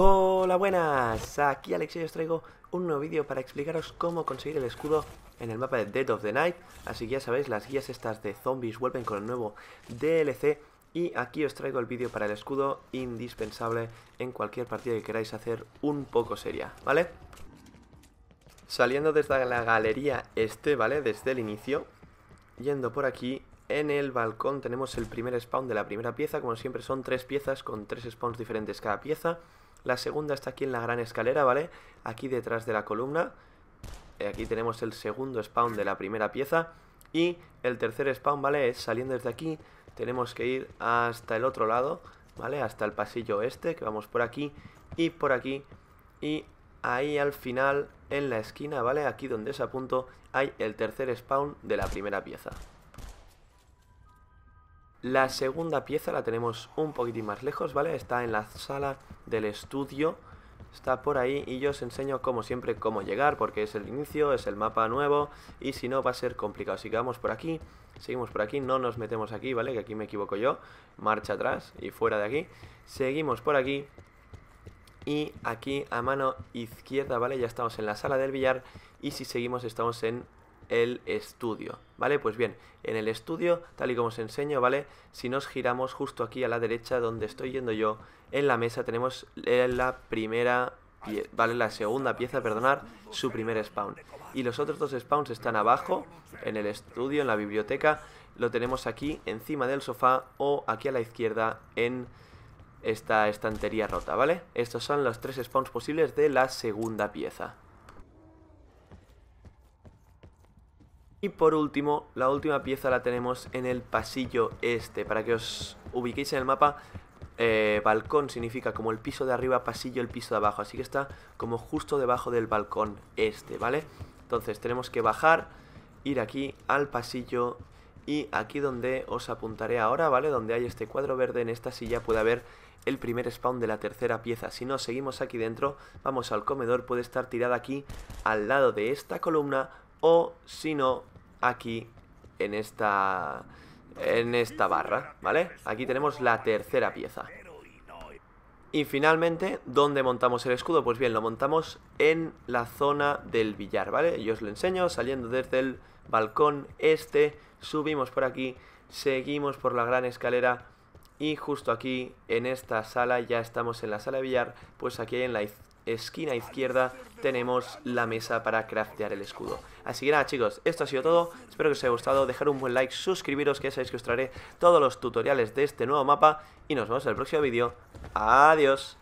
Hola buenas, aquí Alex y os traigo un nuevo vídeo para explicaros cómo conseguir el escudo en el mapa de Dead of the Night Así que ya sabéis, las guías estas de zombies vuelven con el nuevo DLC Y aquí os traigo el vídeo para el escudo indispensable en cualquier partida que queráis hacer un poco seria, ¿vale? Saliendo desde la galería este, ¿vale? Desde el inicio Yendo por aquí, en el balcón tenemos el primer spawn de la primera pieza Como siempre son tres piezas con tres spawns diferentes cada pieza la segunda está aquí en la gran escalera, ¿vale? Aquí detrás de la columna. Eh, aquí tenemos el segundo spawn de la primera pieza. Y el tercer spawn, ¿vale? Es saliendo desde aquí. Tenemos que ir hasta el otro lado, ¿vale? Hasta el pasillo este, que vamos por aquí y por aquí. Y ahí al final, en la esquina, ¿vale? Aquí donde se apunto, hay el tercer spawn de la primera pieza. La segunda pieza la tenemos un poquitín más lejos, ¿vale? Está en la sala del estudio, está por ahí y yo os enseño como siempre cómo llegar porque es el inicio, es el mapa nuevo y si no va a ser complicado. Así que vamos por aquí, seguimos por aquí, no nos metemos aquí, ¿vale? Que aquí me equivoco yo, marcha atrás y fuera de aquí. Seguimos por aquí y aquí a mano izquierda, ¿vale? Ya estamos en la sala del billar y si seguimos estamos en el estudio, ¿vale? Pues bien, en el estudio, tal y como os enseño, ¿vale? Si nos giramos justo aquí a la derecha donde estoy yendo yo, en la mesa tenemos eh, la primera, ¿vale? La segunda pieza, perdonar, su primer spawn. Y los otros dos spawns están abajo, en el estudio, en la biblioteca, lo tenemos aquí encima del sofá o aquí a la izquierda en esta estantería rota, ¿vale? Estos son los tres spawns posibles de la segunda pieza. Y por último, la última pieza la tenemos en el pasillo este. Para que os ubiquéis en el mapa, eh, balcón significa como el piso de arriba, pasillo, el piso de abajo. Así que está como justo debajo del balcón este, ¿vale? Entonces tenemos que bajar, ir aquí al pasillo y aquí donde os apuntaré ahora, ¿vale? Donde hay este cuadro verde en esta silla puede haber el primer spawn de la tercera pieza. Si no, seguimos aquí dentro, vamos al comedor, puede estar tirada aquí al lado de esta columna o si no, aquí en esta, en esta barra, ¿vale? Aquí tenemos la tercera pieza. Y finalmente, ¿dónde montamos el escudo? Pues bien, lo montamos en la zona del billar, ¿vale? Yo os lo enseño, saliendo desde el balcón este, subimos por aquí, seguimos por la gran escalera y justo aquí, en esta sala, ya estamos en la sala de billar, pues aquí en la izquierda esquina izquierda tenemos la mesa para craftear el escudo. Así que nada chicos, esto ha sido todo, espero que os haya gustado, dejar un buen like, suscribiros que ya sabéis que os traeré todos los tutoriales de este nuevo mapa y nos vemos en el próximo vídeo. Adiós.